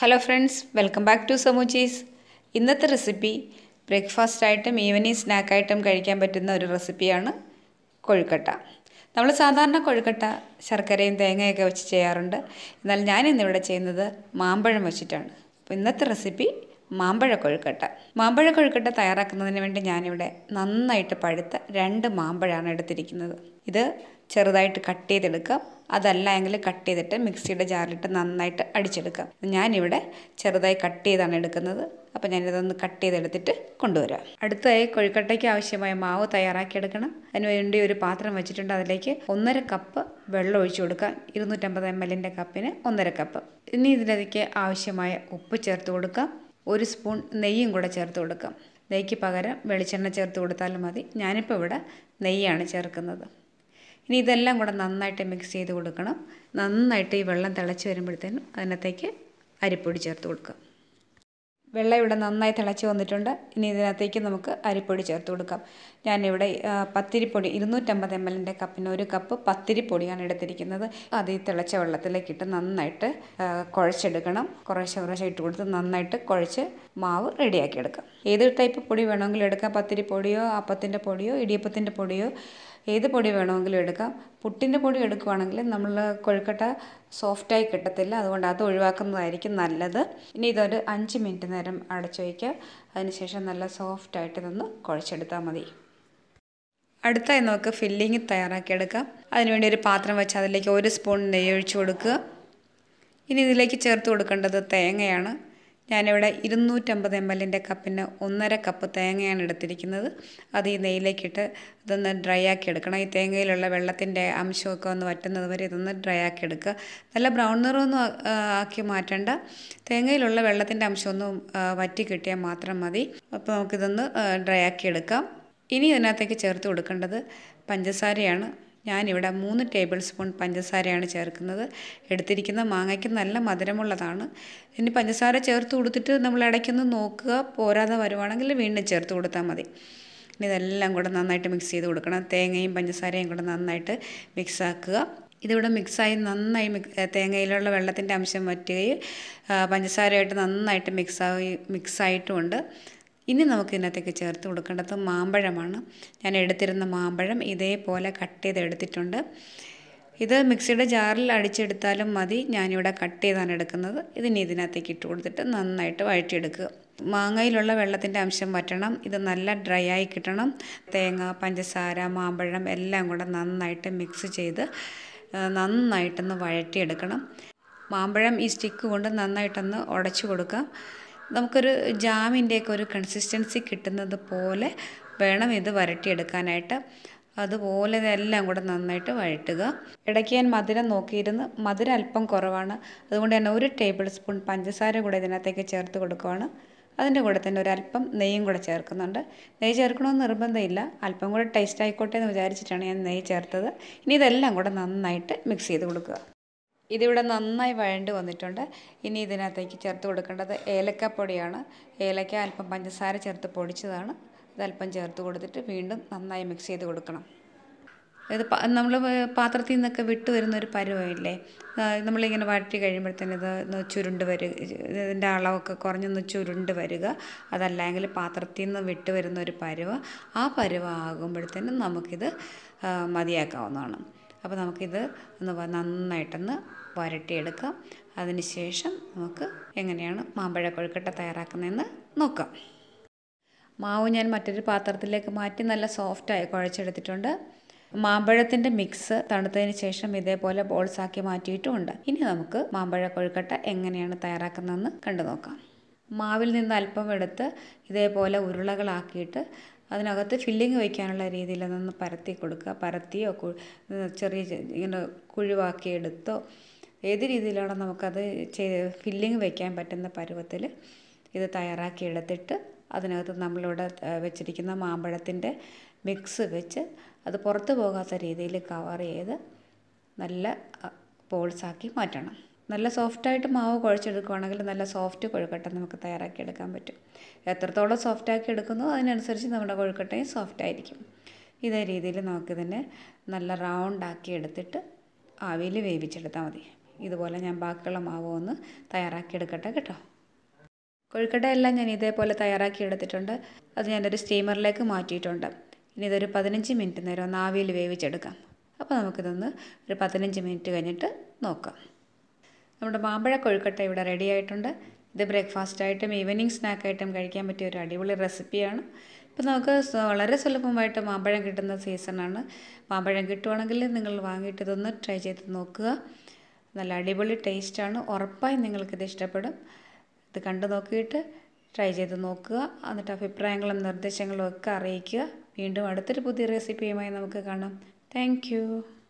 hello friends welcome back to സമൂച്ചീസ് ഇന്നത്തെ recipe breakfast ആയിട്ടും ഈവനിങ് സ്നാക്കായിട്ടും കഴിക്കാൻ പറ്റുന്ന ഒരു റെസിപ്പിയാണ് കൊഴുക്കട്ട നമ്മൾ സാധാരണ കൊഴുക്കട്ട ശർക്കരയും തേങ്ങയൊക്കെ വെച്ച് ചെയ്യാറുണ്ട് എന്നാൽ ഞാൻ ചെയ്യുന്നത് മാമ്പഴം വെച്ചിട്ടാണ് അപ്പോൾ ഇന്നത്തെ റെസിപ്പി മാമ്പഴ കൊഴുക്കട്ട മാമ്പഴ കൊഴുക്കട്ട തയ്യാറാക്കുന്നതിന് വേണ്ടി ഞാനിവിടെ നന്നായിട്ട് പഴുത്ത രണ്ട് മാമ്പഴമാണ് എടുത്തിരിക്കുന്നത് ഇത് ചെറുതായിട്ട് കട്ട് ചെയ്തെടുക്കാം അതല്ല എങ്കിൽ കട്ട് ചെയ്തിട്ട് മിക്സിയുടെ ജാറിലിട്ട് നന്നായിട്ട് അടിച്ചെടുക്കാം ഞാനിവിടെ ചെറുതായി കട്ട് ചെയ്താണ് എടുക്കുന്നത് അപ്പോൾ ഞാനിതൊന്ന് കട്ട് ചെയ്തെടുത്തിട്ട് കൊണ്ടുവരാം അടുത്തതായി കൊഴുക്കട്ടയ്ക്ക് ആവശ്യമായ മാവ് തയ്യാറാക്കിയെടുക്കണം അതിനുവേണ്ടി ഒരു പാത്രം വെച്ചിട്ടുണ്ട് അതിലേക്ക് ഒന്നര കപ്പ് വെള്ളം ഒഴിച്ചു കൊടുക്കാം ഇരുന്നൂറ്റമ്പത് എം എല്ലിൻ്റെ കപ്പിന് ഒന്നര കപ്പ് ഇനി ഇതിലേക്ക് ആവശ്യമായ ഉപ്പ് ചേർത്ത് കൊടുക്കാം ഒരു സ്പൂൺ നെയ്യും കൂടെ ചേർത്ത് കൊടുക്കാം നെയ്ക്ക് പകരം വെളിച്ചെണ്ണ ചേർത്ത് കൊടുത്താലും മതി ഞാനിപ്പോൾ ഇവിടെ നെയ്യാണ് ചേർക്കുന്നത് ഇനി ഇതെല്ലാം കൂടെ നന്നായിട്ട് മിക്സ് ചെയ്ത് കൊടുക്കണം നന്നായിട്ട് ഈ വെള്ളം തിളച്ച് വരുമ്പോഴത്തേനും അതിനകത്തേക്ക് അരിപ്പൊടി ചേർത്ത് കൊടുക്കുക വെള്ളം ഇവിടെ നന്നായി തിളച്ച് വന്നിട്ടുണ്ട് ഇനി ഇതിനകത്തേക്ക് നമുക്ക് അരിപ്പൊടി ചേർത്ത് കൊടുക്കാം ഞാനിവിടെ പത്തിരിപ്പൊടി ഇരുന്നൂറ്റമ്പത് എം എല്ലിൻ്റെ കപ്പിന് ഒരു കപ്പ് പത്തിരിപ്പൊടിയാണ് എടുത്തിരിക്കുന്നത് അത് ഈ തിളച്ച വെള്ളത്തിലേക്ക് ഇട്ട് നന്നായിട്ട് കുഴച്ചെടുക്കണം കുറേശ്ശെ കുറേശ്ശെ ഇട്ട് കൊടുത്ത് നന്നായിട്ട് കുഴച്ച് മാവ് റെഡിയാക്കി എടുക്കാം ഏത് ടൈപ്പ് പൊടി വേണമെങ്കിലും എടുക്കാം പത്തിരി പൊടിയോ അപ്പത്തിൻ്റെ പൊടിയോ ഇടിയപ്പത്തിൻ്റെ പൊടിയോ ഏത് പൊടി വേണമെങ്കിലും എടുക്കാം പുട്ടിൻ്റെ പൊടി എടുക്കുവാണെങ്കിൽ നമ്മൾ കൊഴുക്കട്ട സോഫ്റ്റായി കിട്ടത്തില്ല അതുകൊണ്ട് അത് ഒഴിവാക്കുന്നതായിരിക്കും നല്ലത് ഇനി ഇതൊരു അഞ്ച് മിനിറ്റ് നേരം അടച്ചു വയ്ക്കുക അതിനുശേഷം നല്ല സോഫ്റ്റായിട്ട് ഇതൊന്ന് കുഴച്ചെടുത്താൽ മതി അടുത്തായി നമുക്ക് ഫില്ലിങ് തയ്യാറാക്കിയെടുക്കാം അതിനുവേണ്ടി ഒരു പാത്രം വെച്ച് അതിലേക്ക് ഒരു സ്പൂൺ നെയ്യ് ഒഴിച്ചു കൊടുക്കുക ഇനി ഇതിലേക്ക് ചേർത്ത് കൊടുക്കേണ്ടത് തേങ്ങയാണ് ഞാനിവിടെ ഇരുന്നൂറ്റമ്പത് എം എല്ലിൻ്റെ കപ്പിന് ഒന്നര കപ്പ് തേങ്ങയാണ് എടുത്തിരിക്കുന്നത് അത് ഈ നെയ്യിലേക്കിട്ട് ഇതൊന്ന് ഡ്രൈ ആക്കി എടുക്കണം ഈ തേങ്ങയിലുള്ള വെള്ളത്തിൻ്റെ അംശമൊക്കെ ഒന്ന് വറ്റുന്നത് വരെ ഇതൊന്ന് ഡ്രൈ ആക്കി എടുക്കുക നല്ല ബ്രൗൺ നിറമൊന്നും ആക്കി മാറ്റേണ്ട തേങ്ങയിലുള്ള വെള്ളത്തിൻ്റെ അംശമൊന്നും വറ്റി കിട്ടിയാൽ മാത്രം മതി അപ്പോൾ നമുക്കിതൊന്ന് ഡ്രൈ ആക്കി എടുക്കാം ഇനി ഇതിനകത്തേക്ക് ചേർത്ത് കൊടുക്കേണ്ടത് പഞ്ചസാരയാണ് ഞാനിവിടെ മൂന്ന് ടേബിൾ സ്പൂൺ പഞ്ചസാരയാണ് ചേർക്കുന്നത് എടുത്തിരിക്കുന്ന മാങ്ങയ്ക്ക് നല്ല മധുരമുള്ളതാണ് ഇനി പഞ്ചസാര ചേർത്ത് കൊടുത്തിട്ട് നമ്മൾ ഇടയ്ക്കൊന്ന് നോക്കുക പോരാതെ വരുവാണെങ്കിൽ വീണ്ടും ചേർത്ത് കൊടുത്താൽ മതി ഇനി ഇതെല്ലാം കൂടെ നന്നായിട്ട് മിക്സ് ചെയ്ത് കൊടുക്കണം തേങ്ങയും പഞ്ചസാരയും കൂടെ നന്നായിട്ട് മിക്സാക്കുക ഇതിവിടെ മിക്സായി നന്നായി തേങ്ങയിലുള്ള വെള്ളത്തിൻ്റെ അംശം വറ്റുകയും പഞ്ചസാരയായിട്ട് നന്നായിട്ട് മിക്സായി മിക്സായിട്ടുമുണ്ട് ഇനി നമുക്ക് ഇതിനകത്തേക്ക് ചേർത്ത് കൊടുക്കേണ്ടത് മാമ്പഴമാണ് ഞാൻ എടുത്തിരുന്ന മാമ്പഴം ഇതേപോലെ കട്ട് ചെയ്തെടുത്തിട്ടുണ്ട് ഇത് മിക്സിയുടെ ജാറിൽ അടിച്ചെടുത്താലും മതി ഞാനിവിടെ കട്ട് ചെയ്താണ് എടുക്കുന്നത് ഇതിന് ഇതിനകത്തേക്ക് ഇട്ട് കൊടുത്തിട്ട് നന്നായിട്ട് വഴറ്റിയെടുക്കുക മാങ്ങയിലുള്ള വെള്ളത്തിൻ്റെ അംശം വറ്റണം ഇത് നല്ല ഡ്രൈ ആയി കിട്ടണം തേങ്ങ പഞ്ചസാര മാമ്പഴം എല്ലാം കൂടെ നന്നായിട്ട് മിക്സ് ചെയ്ത് നന്നായിട്ടൊന്ന് വഴറ്റിയെടുക്കണം മാമ്പഴം ഈ സ്റ്റിക്ക് കൊണ്ട് നന്നായിട്ടൊന്ന് ഉടച്ചു കൊടുക്കുക നമുക്കൊരു ജാമിൻ്റെയൊക്കെ ഒരു കൺസിസ്റ്റൻസി കിട്ടുന്നത് പോലെ വേണം ഇത് വരട്ടിയെടുക്കാനായിട്ട് അതുപോലെ ഇതെല്ലാം കൂടെ നന്നായിട്ട് വഴറ്റുക ഇടയ്ക്ക് ഞാൻ മധുരം നോക്കിയിരുന്ന് മധുരം അല്പം കുറവാണ് അതുകൊണ്ട് തന്നെ ഒരു ടേബിൾ സ്പൂൺ പഞ്ചസാര കൂടെ ഇതിനകത്തേക്ക് ചേർത്ത് കൊടുക്കുവാണ് അതിൻ്റെ കൂടെ തന്നെ ഒരു അല്പം നെയ്യും കൂടെ ചേർക്കുന്നുണ്ട് നെയ്യ് ചേർക്കണമെന്ന് നിർബന്ധമില്ല അല്പം കൂടെ ടേസ്റ്റ് ആയിക്കോട്ടെ എന്ന് വിചാരിച്ചിട്ടാണ് ഞാൻ നെയ്യ് ചേർത്തത് ഇനി ഇതെല്ലാം കൂടെ നന്നായിട്ട് മിക്സ് ചെയ്ത് കൊടുക്കുക ഇതിവിടെ നന്നായി വഴണ്ട് വന്നിട്ടുണ്ട് ഇനി ഇതിനകത്തേക്ക് ചേർത്ത് കൊടുക്കേണ്ടത് ഏലക്കപ്പൊടിയാണ് ഏലക്ക അല്പം പഞ്ചസാര ചേർത്ത് പൊടിച്ചതാണ് ഇതല്പം ചേർത്ത് കൊടുത്തിട്ട് വീണ്ടും നന്നായി മിക്സ് ചെയ്ത് കൊടുക്കണം ഇത് നമ്മൾ പാത്രത്തിൽ നിന്നൊക്കെ വിട്ട് വരുന്ന ഒരു പരുവമില്ലേ നമ്മളിങ്ങനെ വഴറ്റി കഴിയുമ്പോഴത്തേന് ഇത് ഒന്ന് ചുരുണ്ട് വരിക ഇതിൻ്റെ അളവൊക്കെ കുറഞ്ഞൊന്ന് ചുരുണ്ട് വരിക അതല്ലെങ്കിൽ പാത്രത്തിൽ നിന്ന് വിട്ട് വരുന്ന ഒരു പരുവ ആ പരുവ ആകുമ്പോഴത്തേനും നമുക്കിത് മതിയാക്കാവുന്നതാണ് അപ്പോൾ നമുക്കിത് ഒന്ന് നന്നായിട്ടൊന്ന് വരട്ടിയെടുക്കാം അതിനുശേഷം നമുക്ക് എങ്ങനെയാണ് മാമ്പഴ കൊഴുക്കട്ട തയ്യാറാക്കുന്നതെന്ന് നോക്കാം മാവ് ഞാൻ മറ്റൊരു പാത്രത്തിലേക്ക് മാറ്റി നല്ല സോഫ്റ്റായി കുഴച്ചെടുത്തിട്ടുണ്ട് മാമ്പഴത്തിൻ്റെ മിക്സ് തണുത്തതിന് ശേഷം ഇതേപോലെ ബോൾസാക്കി മാറ്റിയിട്ടുമുണ്ട് ഇനി നമുക്ക് മാമ്പഴ കൊഴുക്കട്ട എങ്ങനെയാണ് തയ്യാറാക്കുന്നതെന്ന് കണ്ടു നോക്കാം മാവിൽ നിന്ന് അല്പം എടുത്ത് ഇതേപോലെ ഉരുളകളാക്കിയിട്ട് അതിനകത്ത് ഫില്ലിങ് വയ്ക്കാനുള്ള രീതിയിൽ അതൊന്ന് പരത്തി കൊടുക്കുക പരത്തിയോ ചെറിയ ഇങ്ങനെ കുഴിവാക്കി എടുത്തോ ഏത് രീതിയിലാണോ നമുക്കത് ചെയ്ത് ഫില്ലിങ് വയ്ക്കാൻ പറ്റുന്ന പരുവത്തിൽ ഇത് തയ്യാറാക്കി എടുത്തിട്ട് അതിനകത്ത് നമ്മളിവിടെ വെച്ചിരിക്കുന്ന മാമ്പഴത്തിൻ്റെ മിക്സ് വെച്ച് അത് പുറത്ത് പോകാത്ത രീതിയിൽ കവർ ചെയ്ത് നല്ല ബോൾസാക്കി മാറ്റണം നല്ല സോഫ്റ്റായിട്ട് മാവ് കുഴച്ചെടുക്കുകയാണെങ്കിൽ നല്ല സോഫ്റ്റ് കൊഴുക്കട്ട നമുക്ക് തയ്യാറാക്കി എടുക്കാൻ പറ്റും എത്രത്തോളം സോഫ്റ്റാക്കി എടുക്കുന്നു അതിനനുസരിച്ച് നമ്മുടെ കൊഴുക്കട്ടയും സോഫ്റ്റായിരിക്കും ഇതേ രീതിയിൽ നമുക്കിതിനെ നല്ല റൗണ്ടാക്കി എടുത്തിട്ട് ആവിയിൽ വേവിച്ചെടുത്താൽ മതി ഇതുപോലെ ഞാൻ ബാക്കിയുള്ള മാവ് ഒന്ന് തയ്യാറാക്കി എടുക്കട്ടെ കേട്ടോ എല്ലാം ഞാൻ ഇതേപോലെ തയ്യാറാക്കി എടുത്തിട്ടുണ്ട് അത് ഞാനൊരു സ്റ്റീമറിലേക്ക് മാറ്റിയിട്ടുണ്ട് ഇനി ഇതൊരു പതിനഞ്ച് മിനിറ്റ് നേരം ഒന്ന് ആവിയിൽ വേവിച്ചെടുക്കാം അപ്പോൾ നമുക്കിതൊന്ന് ഒരു പതിനഞ്ച് മിനിറ്റ് കഴിഞ്ഞിട്ട് നോക്കാം നമ്മുടെ മാമ്പഴ കൊഴുക്കട്ട ഇവിടെ റെഡി ആയിട്ടുണ്ട് ഇത് ആയിട്ടും ഈവനിങ് സ്നാക്കായിട്ടും കഴിക്കാൻ പറ്റിയ ഒരു അടിപൊളി റെസിപ്പിയാണ് ഇപ്പം നമുക്ക് വളരെ സുലഭമായിട്ട് മാമ്പഴം കിട്ടുന്ന സീസണാണ് മാമ്പഴം കിട്ടുവാണെങ്കിൽ നിങ്ങൾ വാങ്ങിയിട്ട് ഇതൊന്ന് ട്രൈ ചെയ്ത് നോക്കുക നല്ല അടിപൊളി ടേസ്റ്റാണ് ഉറപ്പായും നിങ്ങൾക്കിത് ഇഷ്ടപ്പെടും ഇത് കണ്ടു നോക്കിയിട്ട് ട്രൈ ചെയ്ത് നോക്കുക എന്നിട്ട് അഭിപ്രായങ്ങളും നിർദ്ദേശങ്ങളും ഒക്കെ അറിയിക്കുക വീണ്ടും അടുത്തൊരു പുതിയ റെസിപ്പിയുമായി നമുക്ക് കാണാം താങ്ക്